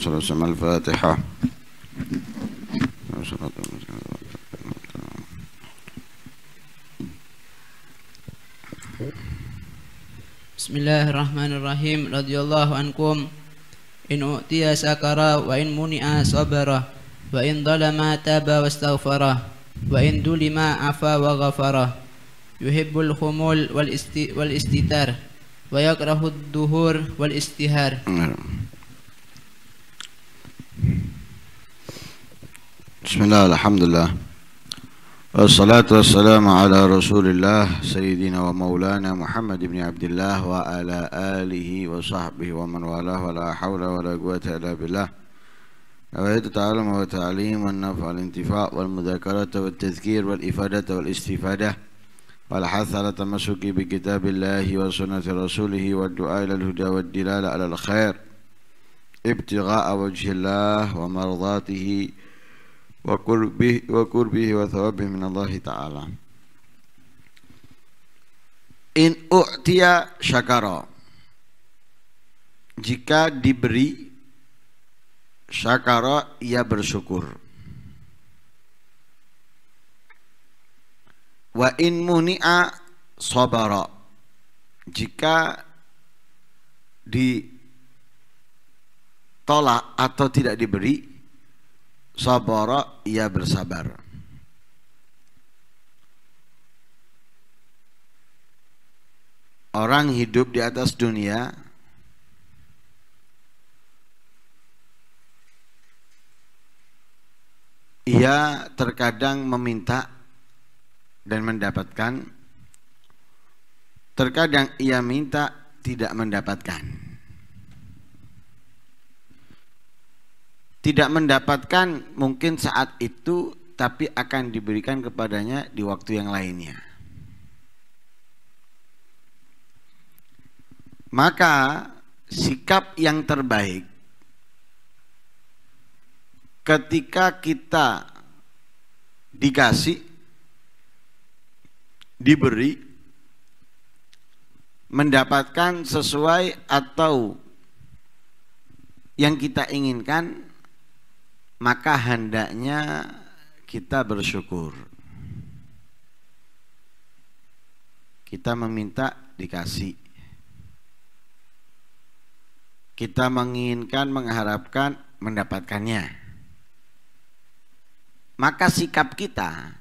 صلى الله عليه وسلم الفاتحة بسم الله الرحمن الرحيم رضي الله عنكم إن أؤتي سكرا وإن منع صبرا وإن ظلم تاب واستغفرا وإن دلم عفا وغفرا يحب الخمول والاستتار ويكره الدهور والاستهار بسم الله الحمد لله والصلاة والسلام على رسول الله سيدنا ومولانا محمد بن عبد الله وعلى آله وصحبه ومن والاه ولا حول ولا قوة إلا بالله نويت التعلم والتعليم والنفع والانتفاع والمذاكرة والتذكير والإفادة والاستفادة والحث على التمسك بكتاب الله وسنة رسوله والدعاء إلى الهدى والدلالة على الخير ابتغاء وجه الله ومرضاته wa qurbih wa qurbihi wa thawabih min Allah taala in u'tiya syakara jika diberi syakara ia bersyukur wa in muni'a sabara jika ditolak atau tidak diberi sabara ia bersabar orang hidup di atas dunia ia terkadang meminta dan mendapatkan terkadang ia minta tidak mendapatkan tidak mendapatkan mungkin saat itu tapi akan diberikan kepadanya di waktu yang lainnya. Maka sikap yang terbaik ketika kita dikasih diberi mendapatkan sesuai atau yang kita inginkan maka hendaknya kita bersyukur. Kita meminta dikasih. Kita menginginkan, mengharapkan, mendapatkannya. Maka sikap kita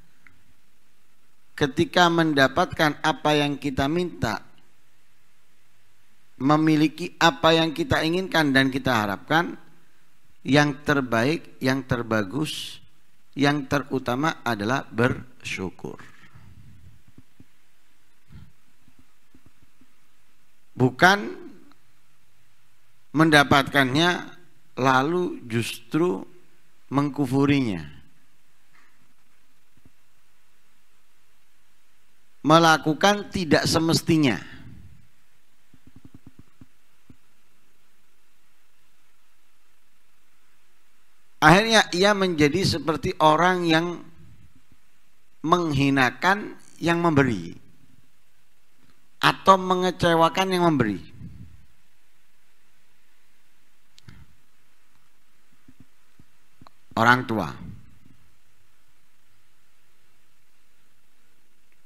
ketika mendapatkan apa yang kita minta, memiliki apa yang kita inginkan dan kita harapkan, yang terbaik, yang terbagus, yang terutama adalah bersyukur. Bukan mendapatkannya lalu justru mengkufurinya. Melakukan tidak semestinya. Akhirnya ia menjadi seperti orang yang menghinakan yang memberi atau mengecewakan yang memberi. Orang tua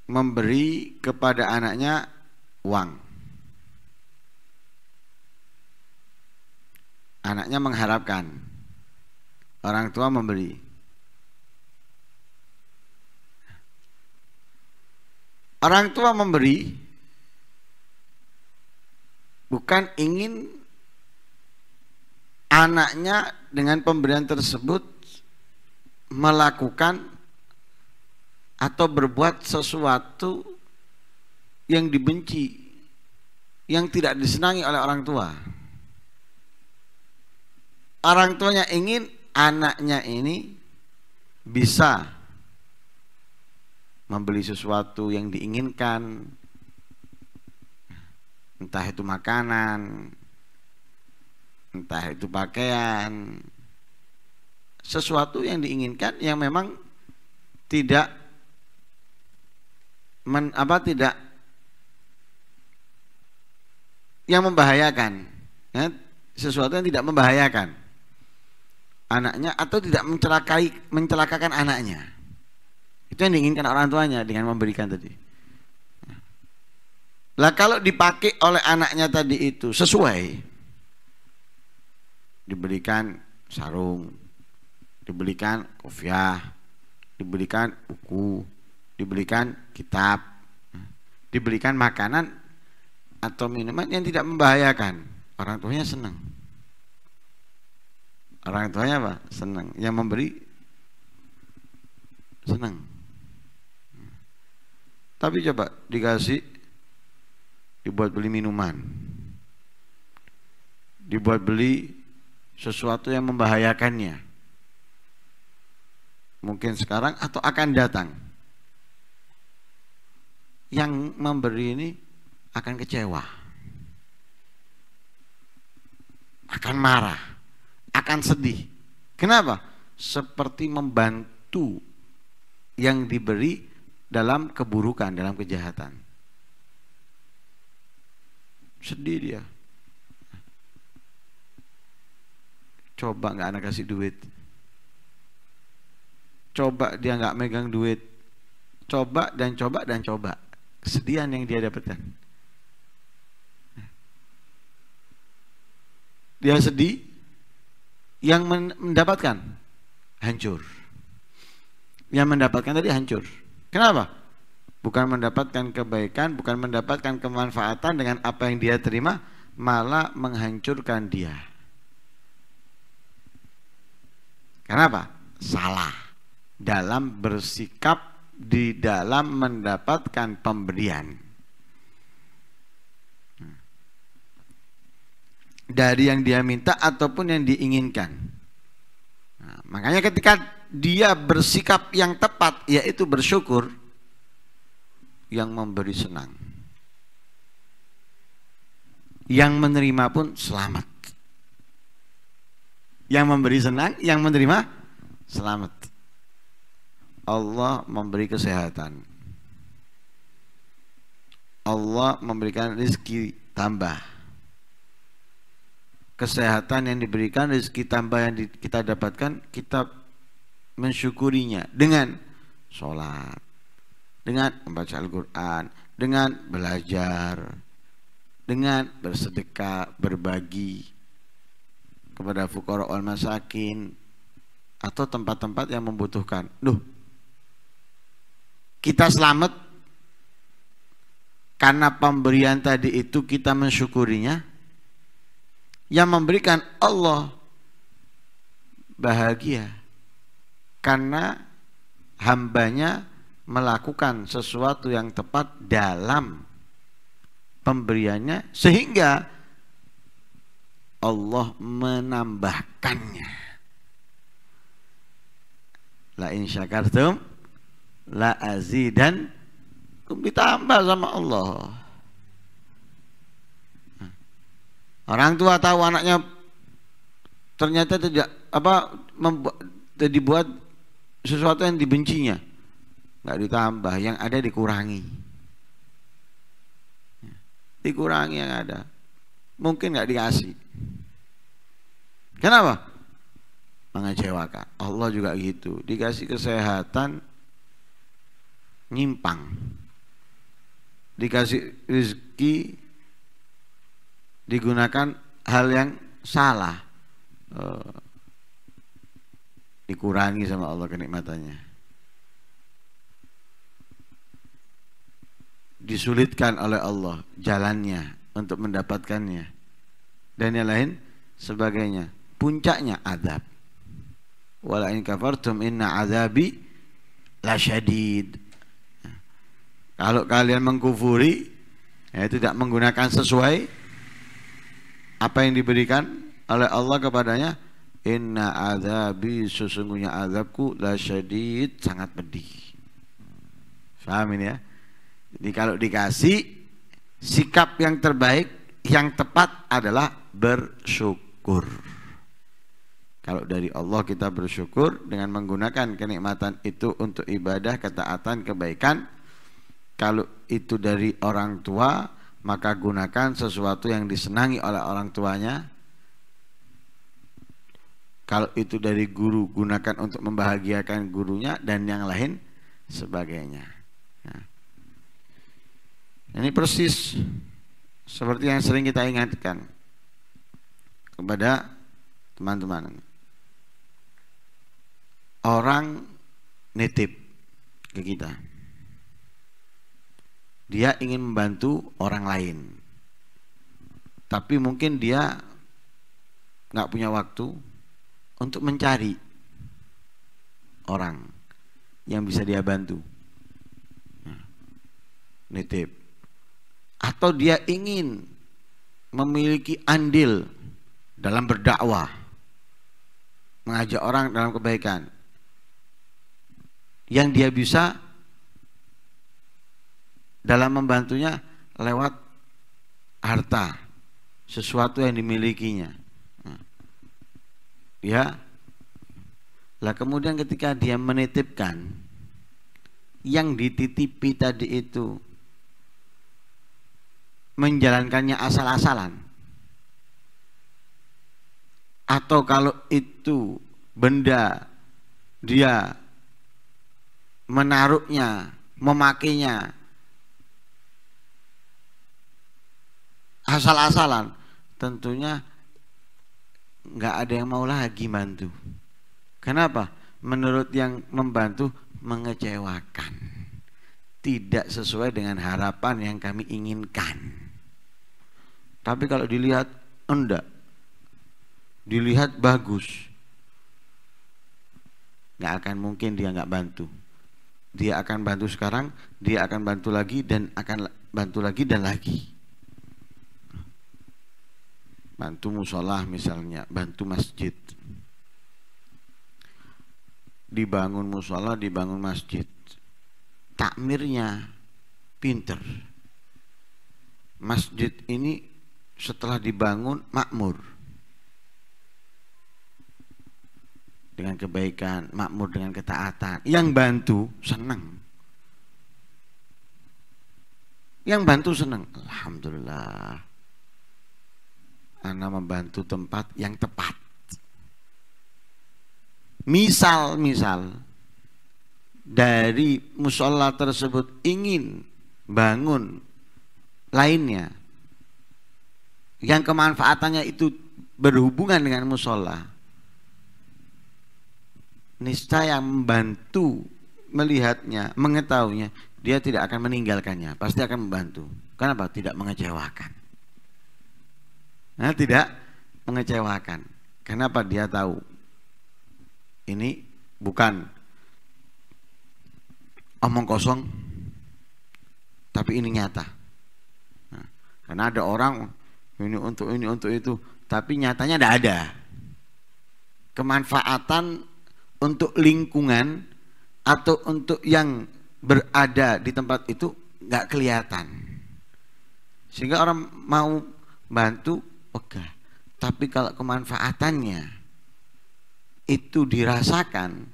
memberi kepada anaknya uang. Anaknya mengharapkan orang tua memberi. orang tua memberi bukan ingin anaknya dengan pemberian tersebut melakukan atau berbuat sesuatu yang dibenci yang tidak disenangi oleh orang tua orang tuanya ingin anaknya ini bisa membeli sesuatu yang diinginkan entah itu makanan entah itu pakaian sesuatu yang diinginkan yang memang tidak men, apa tidak yang membahayakan ya, sesuatu yang tidak membahayakan anaknya atau tidak mencelakai mencelakakan anaknya. Itu yang diinginkan orang tuanya dengan memberikan tadi. Lah kalau dipakai oleh anaknya tadi itu sesuai diberikan sarung, diberikan kofiah diberikan buku, diberikan kitab, diberikan makanan atau minuman yang tidak membahayakan. Orang tuanya senang. Orang tuanya apa? Senang. Yang memberi senang. Tapi coba dikasih dibuat beli minuman. Dibuat beli sesuatu yang membahayakannya. Mungkin sekarang atau akan datang. Yang memberi ini akan kecewa. Akan marah akan sedih. Kenapa? Seperti membantu yang diberi dalam keburukan, dalam kejahatan. Sedih dia. Coba nggak anak kasih duit. Coba dia nggak megang duit. Coba dan coba dan coba. Kesedihan yang dia dapatkan. Dia sedih, yang mendapatkan hancur. Yang mendapatkan tadi hancur. Kenapa? Bukan mendapatkan kebaikan, bukan mendapatkan kemanfaatan dengan apa yang dia terima, malah menghancurkan dia. Kenapa? Salah dalam bersikap di dalam mendapatkan pemberian. dari yang dia minta ataupun yang diinginkan. Nah, makanya ketika dia bersikap yang tepat yaitu bersyukur yang memberi senang. Yang menerima pun selamat. Yang memberi senang, yang menerima selamat. Allah memberi kesehatan. Allah memberikan rezeki tambah kesehatan yang diberikan, rezeki tambah yang kita dapatkan, kita mensyukurinya dengan sholat, dengan membaca Al-Quran, dengan belajar, dengan bersedekah, berbagi kepada fukara wal masakin atau tempat-tempat yang membutuhkan. Duh, kita selamat karena pemberian tadi itu kita mensyukurinya yang memberikan Allah bahagia karena hambanya melakukan sesuatu yang tepat dalam pemberiannya sehingga Allah menambahkannya. La in syakartum la azidan ditambah sama Allah. Orang tua tahu anaknya ternyata tidak apa dibuat sesuatu yang dibencinya nggak ditambah yang ada dikurangi dikurangi yang ada mungkin nggak dikasih kenapa mengecewakan Allah juga gitu dikasih kesehatan nyimpang dikasih rezeki digunakan hal yang salah eh, dikurangi sama Allah kenikmatannya disulitkan oleh Allah jalannya untuk mendapatkannya dan yang lain sebagainya puncaknya adab wala in kafartum inna azabi lasyadid kalau kalian mengkufuri ya, tidak menggunakan sesuai apa yang diberikan oleh Allah kepadanya? Inna azabi sesungguhnya azabku la syadid sangat pedih. Paham ini ya? Jadi kalau dikasih sikap yang terbaik yang tepat adalah bersyukur. Kalau dari Allah kita bersyukur dengan menggunakan kenikmatan itu untuk ibadah, ketaatan, kebaikan. Kalau itu dari orang tua, maka gunakan sesuatu yang disenangi oleh orang tuanya. Kalau itu dari guru, gunakan untuk membahagiakan gurunya dan yang lain sebagainya. Nah. Ini persis seperti yang sering kita ingatkan kepada teman-teman. Orang nitip ke kita dia ingin membantu orang lain tapi mungkin dia nggak punya waktu untuk mencari orang yang bisa dia bantu nah, nitip atau dia ingin memiliki andil dalam berdakwah mengajak orang dalam kebaikan yang dia bisa dalam membantunya lewat harta sesuatu yang dimilikinya nah, ya lah kemudian ketika dia menitipkan yang dititipi tadi itu menjalankannya asal-asalan atau kalau itu benda dia menaruhnya memakainya asal-asalan tentunya nggak ada yang mau lagi bantu kenapa menurut yang membantu mengecewakan tidak sesuai dengan harapan yang kami inginkan tapi kalau dilihat enggak dilihat bagus nggak akan mungkin dia nggak bantu dia akan bantu sekarang dia akan bantu lagi dan akan bantu lagi dan lagi bantu musola misalnya, bantu masjid. Dibangun musola, dibangun masjid. Takmirnya pinter. Masjid ini setelah dibangun makmur. Dengan kebaikan, makmur dengan ketaatan. Yang bantu senang. Yang bantu senang. Alhamdulillah Anak membantu tempat yang tepat. Misal, misal dari musola tersebut ingin bangun lainnya yang kemanfaatannya itu berhubungan dengan musola, nista yang membantu melihatnya, mengetahuinya, dia tidak akan meninggalkannya, pasti akan membantu. Kenapa? Tidak mengecewakan nah, tidak mengecewakan kenapa dia tahu ini bukan omong kosong tapi ini nyata nah, karena ada orang ini untuk ini untuk itu tapi nyatanya tidak ada kemanfaatan untuk lingkungan atau untuk yang berada di tempat itu nggak kelihatan sehingga orang mau bantu pegah. Tapi kalau kemanfaatannya itu dirasakan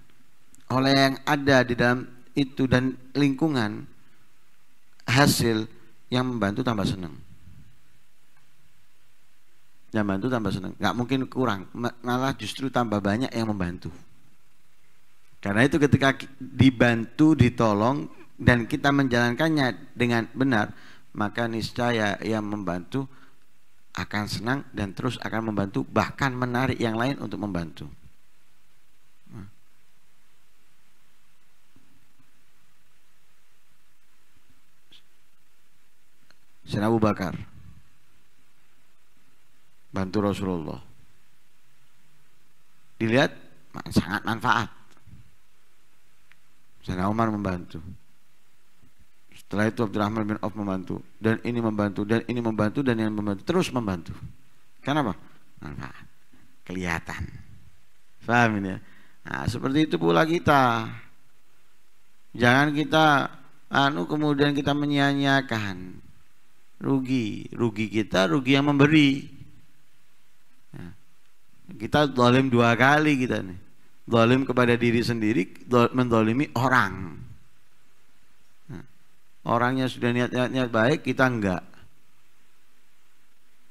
oleh yang ada di dalam itu dan lingkungan hasil yang membantu tambah senang. Yang membantu tambah senang, Gak mungkin kurang, malah justru tambah banyak yang membantu. Karena itu ketika dibantu, ditolong dan kita menjalankannya dengan benar, maka niscaya yang membantu akan senang dan terus akan membantu bahkan menarik yang lain untuk membantu Sayyidina Abu Bakar bantu Rasulullah dilihat sangat manfaat Sayyidina Umar membantu setelah itu Abdurrahman bin Auf membantu dan ini membantu dan ini membantu dan yang membantu terus membantu. Kenapa? Manfaat. Nah, kelihatan. Paham ini ya? Nah, seperti itu pula kita. Jangan kita anu kemudian kita menyia-nyiakan. Rugi, rugi kita, rugi yang memberi. Ya. kita dolim dua kali kita nih. Dolim kepada diri sendiri, mendolimi orang orangnya sudah niat-niat baik kita enggak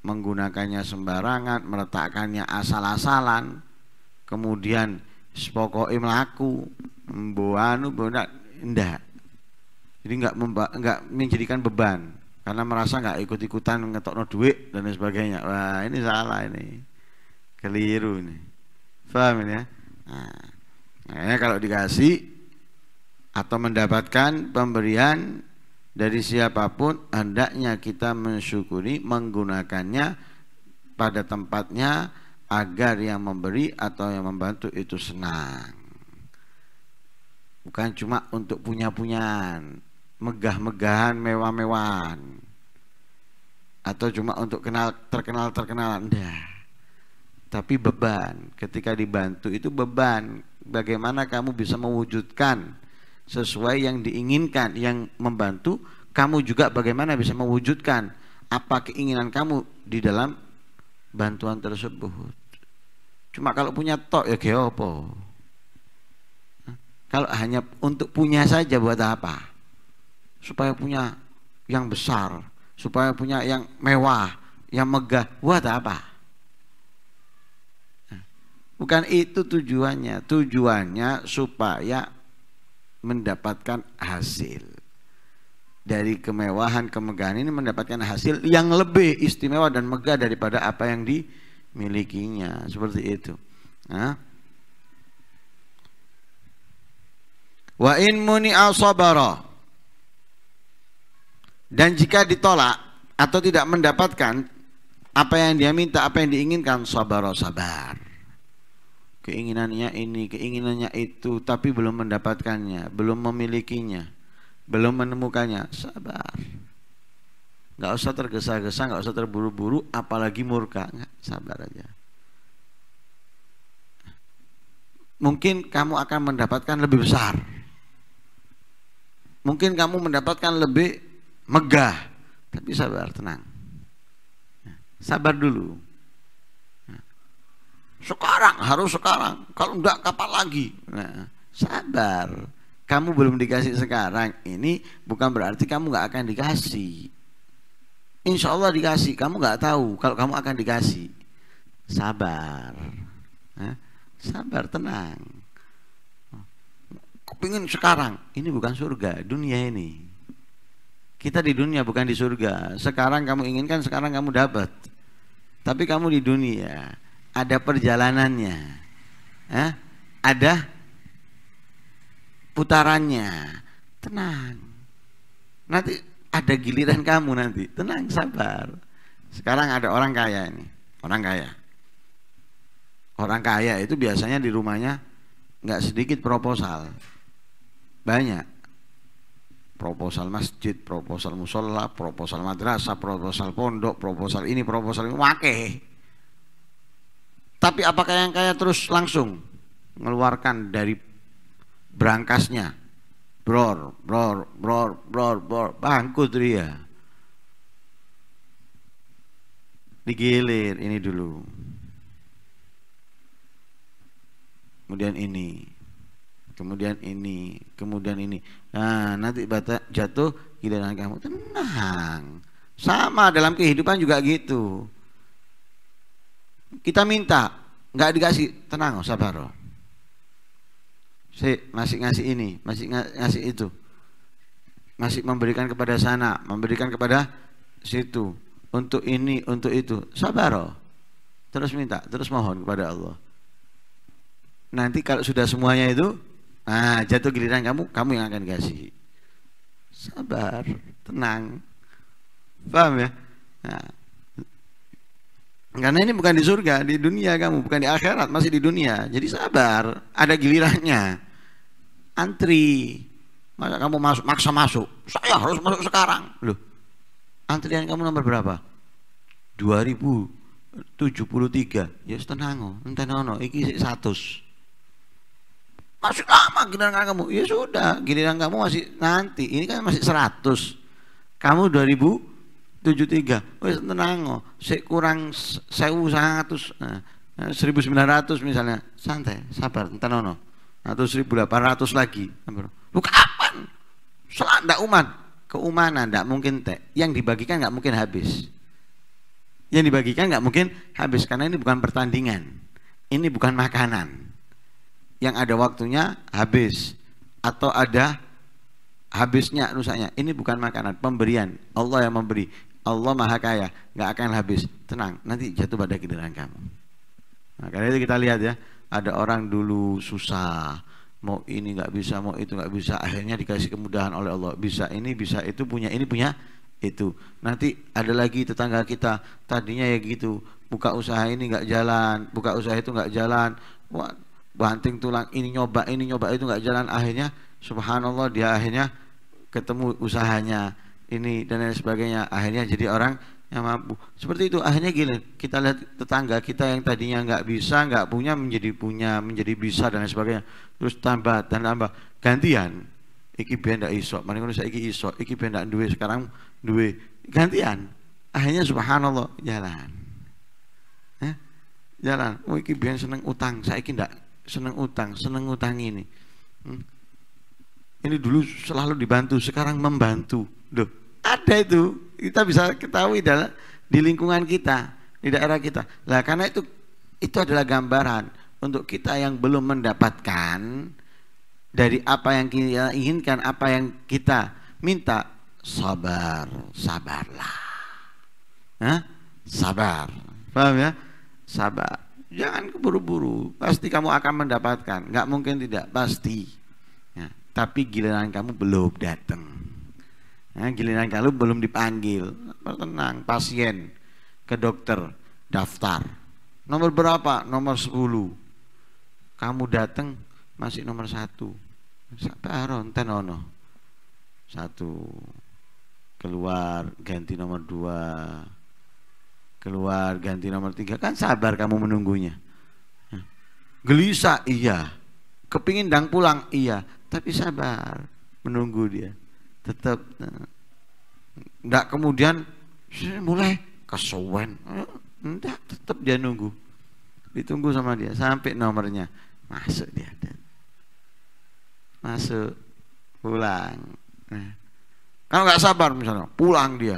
menggunakannya sembarangan meletakkannya asal-asalan kemudian sepokoi melaku membuanu, enggak enggak jadi enggak memba, enggak menjadikan beban karena merasa enggak ikut-ikutan ngetokno duit dan sebagainya wah ini salah ini keliru ini paham ini ya nah kalau dikasih atau mendapatkan pemberian dari siapapun hendaknya kita mensyukuri menggunakannya pada tempatnya agar yang memberi atau yang membantu itu senang bukan cuma untuk punya-punyaan megah-megahan mewah-mewahan atau cuma untuk kenal terkenal terkenal anda, tapi beban ketika dibantu itu beban bagaimana kamu bisa mewujudkan sesuai yang diinginkan yang membantu kamu juga bagaimana bisa mewujudkan apa keinginan kamu di dalam bantuan tersebut cuma kalau punya tok ya geopo kalau hanya untuk punya saja buat apa supaya punya yang besar supaya punya yang mewah yang megah buat apa Bukan itu tujuannya. Tujuannya supaya mendapatkan hasil dari kemewahan kemegahan ini mendapatkan hasil yang lebih istimewa dan megah daripada apa yang dimilikinya seperti itu nah. wa in dan jika ditolak atau tidak mendapatkan apa yang dia minta apa yang diinginkan sabara sabar keinginannya ini, keinginannya itu, tapi belum mendapatkannya, belum memilikinya, belum menemukannya. Sabar. Gak usah tergesa-gesa, gak usah terburu-buru, apalagi murka. Nggak, sabar aja. Mungkin kamu akan mendapatkan lebih besar. Mungkin kamu mendapatkan lebih megah, tapi sabar, tenang. Sabar dulu sekarang harus sekarang. Kalau enggak kapan lagi? Nah, sabar. Kamu belum dikasih sekarang. Ini bukan berarti kamu enggak akan dikasih. Insya Allah dikasih. Kamu enggak tahu kalau kamu akan dikasih. Sabar. Nah, sabar, tenang. Kupingin sekarang. Ini bukan surga, dunia ini. Kita di dunia bukan di surga. Sekarang kamu inginkan, sekarang kamu dapat. Tapi kamu di dunia ada perjalanannya, eh? ada putarannya. Tenang, nanti ada giliran kamu nanti. Tenang, sabar. Sekarang ada orang kaya ini, orang kaya. Orang kaya itu biasanya di rumahnya nggak sedikit proposal, banyak proposal masjid, proposal musola, proposal madrasah, proposal pondok, proposal ini, proposal ini, wakeh tapi apakah yang kaya terus langsung mengeluarkan dari berangkasnya? Bror, bror, bror, bror, bror, bangkut dia. Digilir ini dulu. Kemudian ini. Kemudian ini, kemudian ini. Nah, nanti bata jatuh giliran kamu. Tenang. Sama dalam kehidupan juga gitu kita minta, nggak dikasih, tenang, sabar. Si, masih ngasih ini, masih ngasih itu. Masih memberikan kepada sana, memberikan kepada situ. Untuk ini, untuk itu. Sabar. Terus minta, terus mohon kepada Allah. Nanti kalau sudah semuanya itu, nah jatuh giliran kamu, kamu yang akan kasih. Sabar, tenang. Paham ya? Nah, karena ini bukan di surga, di dunia kamu, bukan di akhirat, masih di dunia. Jadi sabar, ada gilirannya. Antri. Masa kamu masuk, maksa masuk. Saya harus masuk sekarang. Loh. Antrian kamu nomor berapa? 2073. Ya tenang, tenang, iki 100 masih lama giliran kamu ya sudah giliran kamu masih nanti ini kan masih 100 kamu 2000 tujuh tiga, wes tenang oh saya kurang eh, eh, seribu sembilan ratus misalnya santai sabar atau seribu delapan ratus lagi lu kapan Soal ndak umat keumanan ndak mungkin teh yang dibagikan nggak mungkin habis yang dibagikan nggak mungkin habis karena ini bukan pertandingan ini bukan makanan yang ada waktunya habis atau ada habisnya rusaknya ini bukan makanan pemberian Allah yang memberi Allah maha kaya, nggak akan habis. Tenang, nanti jatuh pada giliran kamu. Nah, karena itu kita lihat ya, ada orang dulu susah, mau ini nggak bisa, mau itu nggak bisa, akhirnya dikasih kemudahan oleh Allah. Bisa ini, bisa itu, punya ini, punya itu. Nanti ada lagi tetangga kita, tadinya ya gitu, buka usaha ini nggak jalan, buka usaha itu nggak jalan, Wah, banting tulang ini nyoba, ini nyoba itu nggak jalan, akhirnya Subhanallah dia akhirnya ketemu usahanya ini dan lain sebagainya akhirnya jadi orang yang mampu seperti itu akhirnya gini kita lihat tetangga kita yang tadinya nggak bisa nggak punya menjadi punya menjadi bisa dan lain sebagainya terus tambah dan tambah gantian iki benda iso iso mari saya iki iso iki benda duwe sekarang duit gantian akhirnya subhanallah jalan eh? jalan oh iki ben seneng utang saya iki ndak seneng utang seneng utang ini hmm? ini dulu selalu dibantu sekarang membantu Loh, ada itu. Kita bisa ketahui dalam di lingkungan kita, di daerah kita. Lah karena itu itu adalah gambaran untuk kita yang belum mendapatkan dari apa yang kita inginkan, apa yang kita minta, sabar, sabarlah. Hah? Sabar. Paham ya? Sabar. Jangan keburu-buru, pasti kamu akan mendapatkan. Nggak mungkin tidak, pasti. Ya. Tapi giliran kamu belum datang. Nah, giliran kalau belum dipanggil, tenang, pasien ke dokter, daftar. Nomor berapa? Nomor 10. Kamu datang masih nomor satu. Sabaron tenono. Oh, satu. Keluar ganti nomor dua. Keluar ganti nomor tiga. Kan sabar kamu menunggunya. Gelisah iya. Kepingin dang pulang iya. Tapi sabar menunggu dia tetap enggak eh, kemudian mulai kesuwen enggak eh, tetap dia nunggu ditunggu sama dia sampai nomornya masuk dia masuk pulang nah. kalau nggak sabar misalnya pulang dia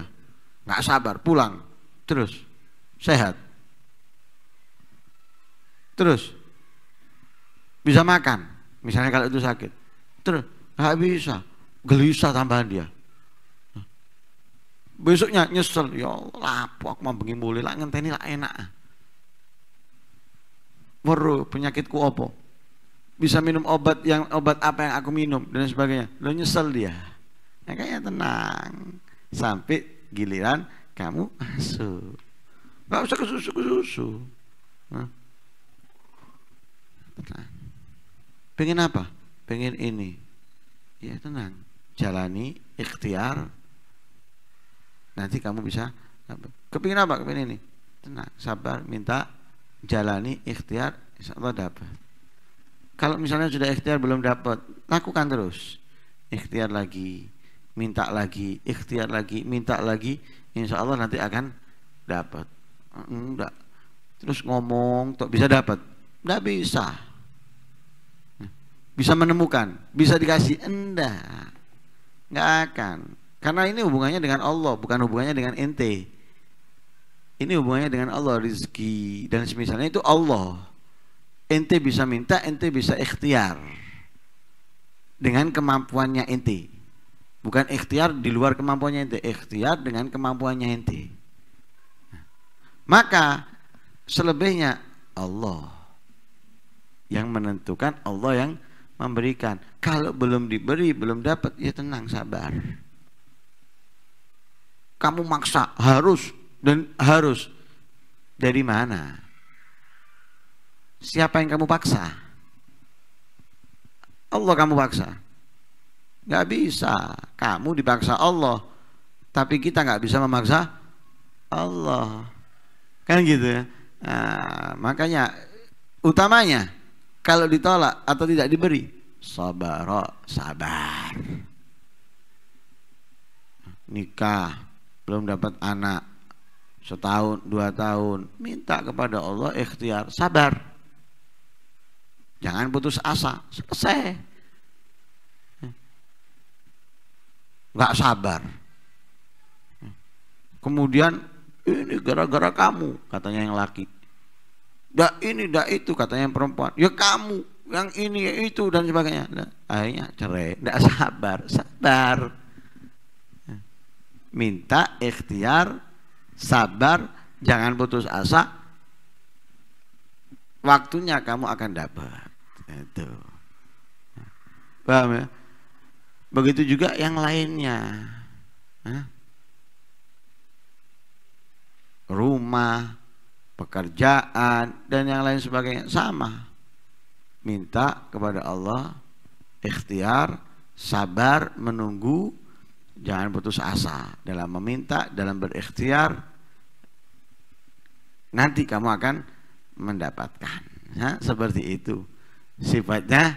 nggak sabar pulang terus sehat terus bisa makan misalnya kalau itu sakit terus nggak bisa gelisah tambahan dia besoknya nyesel ya aku mau bengi mulai lah ngenteni lah enak meru penyakitku opo, bisa minum obat yang obat apa yang aku minum dan sebagainya lo nyesel dia ya kayaknya tenang sampai giliran kamu masuk Gak usah kesusu kesusu. pengen apa pengen ini ya tenang jalani ikhtiar nanti kamu bisa kepingin apa kepingin ini tenang sabar minta jalani ikhtiar insya Allah dapat kalau misalnya sudah ikhtiar belum dapat lakukan terus ikhtiar lagi minta lagi ikhtiar lagi minta lagi insya Allah nanti akan dapat hmm, enggak terus ngomong tuh bisa dapat enggak bisa bisa menemukan bisa dikasih endah nggak akan karena ini hubungannya dengan Allah bukan hubungannya dengan ente ini hubungannya dengan Allah rezeki dan semisalnya itu Allah ente bisa minta ente bisa ikhtiar dengan kemampuannya ente bukan ikhtiar di luar kemampuannya ente ikhtiar dengan kemampuannya ente maka selebihnya Allah yang menentukan Allah yang memberikan. Kalau belum diberi, belum dapat, ya tenang, sabar. Kamu maksa harus dan harus. Dari mana? Siapa yang kamu paksa? Allah kamu paksa. Gak bisa. Kamu dipaksa Allah. Tapi kita gak bisa memaksa Allah. Kan gitu ya. Nah, makanya utamanya kalau ditolak atau tidak diberi, sabar sabar. Nikah, belum dapat anak, setahun, dua tahun, minta kepada Allah ikhtiar, sabar. Jangan putus asa, selesai. Gak sabar. Kemudian ini gara-gara kamu, katanya yang laki dah ini dah itu katanya perempuan ya kamu yang ini ya itu dan sebagainya nah, akhirnya cerai tidak sabar sabar minta ikhtiar sabar jangan putus asa waktunya kamu akan dapat itu paham ya begitu juga yang lainnya Hah? rumah pekerjaan dan yang lain sebagainya sama minta kepada Allah ikhtiar sabar menunggu jangan putus asa dalam meminta dalam berikhtiar nanti kamu akan mendapatkan ya, seperti itu sifatnya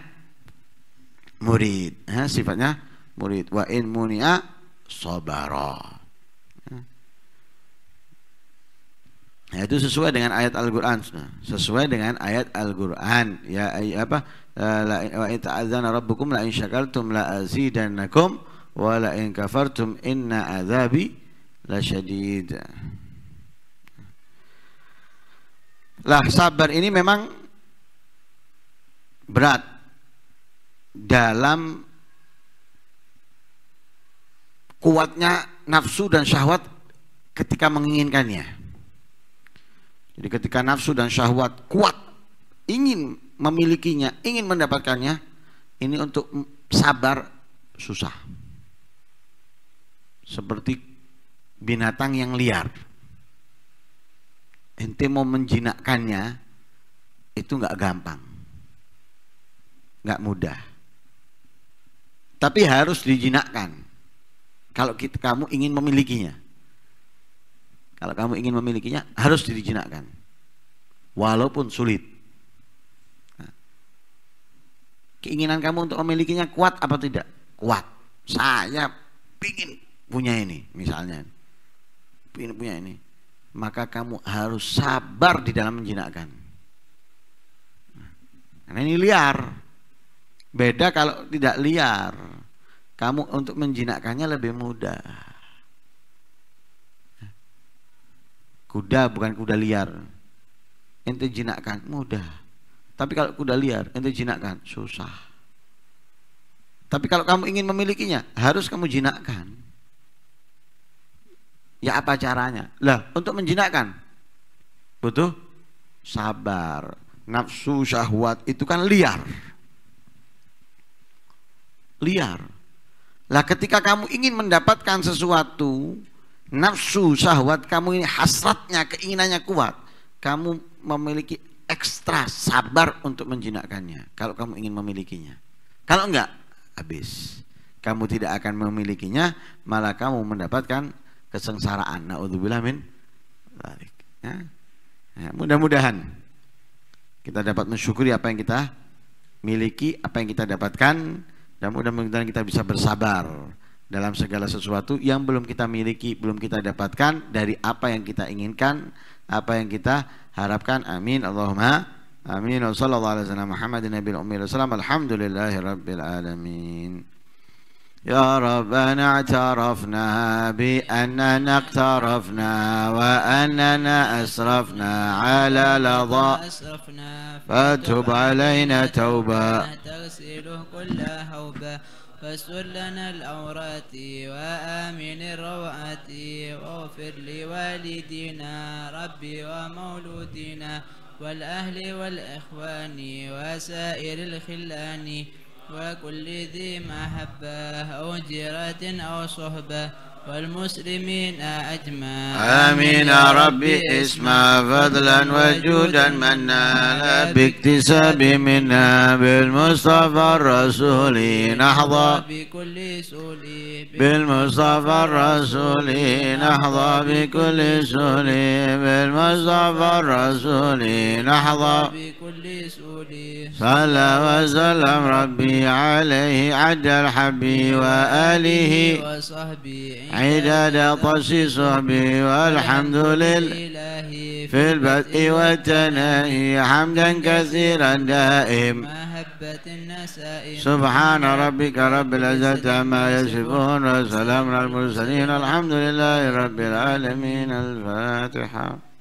murid ya, sifatnya murid wa in munia sobaro Ya, itu sesuai dengan ayat Al-Qur'an. Sesuai dengan ayat Al-Qur'an. Ya ay, apa? Eh, la wa ta'adzana rabbukum la in syakartum la azidannakum wa la in kafartum inna adzabi lasyadid. Lah sabar ini memang berat dalam kuatnya nafsu dan syahwat ketika menginginkannya. Jadi ketika nafsu dan syahwat kuat, ingin memilikinya, ingin mendapatkannya, ini untuk sabar susah. Seperti binatang yang liar. Ente mau menjinakkannya, itu nggak gampang. Nggak mudah. Tapi harus dijinakkan. Kalau kita, kamu ingin memilikinya. Kalau kamu ingin memilikinya harus dijinakkan, Walaupun sulit. Nah. keinginan kamu untuk memilikinya kuat apa tidak? Kuat. Saya ingin punya ini misalnya. Ingin punya ini. Maka kamu harus sabar di dalam menjinakkan. Nah. karena ini liar. Beda kalau tidak liar. Kamu untuk menjinakkannya lebih mudah. kuda bukan kuda liar ente jinakkan mudah tapi kalau kuda liar ente jinakkan susah tapi kalau kamu ingin memilikinya harus kamu jinakkan ya apa caranya lah untuk menjinakkan butuh sabar nafsu syahwat itu kan liar liar lah ketika kamu ingin mendapatkan sesuatu nafsu syahwat kamu ini hasratnya keinginannya kuat kamu memiliki ekstra sabar untuk menjinakkannya kalau kamu ingin memilikinya kalau enggak habis kamu tidak akan memilikinya malah kamu mendapatkan kesengsaraan naudzubillah min ya. ya mudah-mudahan kita dapat mensyukuri apa yang kita miliki apa yang kita dapatkan dan mudah-mudahan kita bisa bersabar dalam segala sesuatu yang belum kita miliki, belum kita dapatkan dari apa yang kita inginkan, apa yang kita harapkan. Amin. Allahumma amin. Wassallallahu ummi alamin. يا ربنا اعترفنا بأننا اقترفنا وأننا أسرفنا على لظى فتب علينا توبة تغسله كل هوبة فاستر لنا الأورات وآمن الروعات واغفر لوالدينا ربي ومولودنا والأهل والإخوان وسائر الخلان وكل ذي محبة أو جيرة أو صحبة والمسلمين أجمع آمين يا ربي اسمع فضلا وجودا منا لا باكتساب منا بالمصطفى الرسول نحظى بكل سولي بالمصطفى الرسول نحظى بكل سولي بالمصطفى الرسول نحظى بكل سولي صلى وسلم ربي عليه عد الحبي وآله وصحبه عداد طش صحبي والحمد لله في البدء والتناهي حمدا كثيرا دائم سبحان ربك رب العزة ما يصفون وسلام على المرسلين الحمد لله رب العالمين الفاتحة